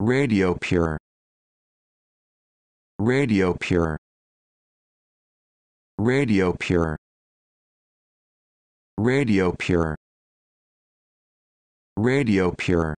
Radio Pure Radio Pure Radio Pure Radio Pure Radio Pure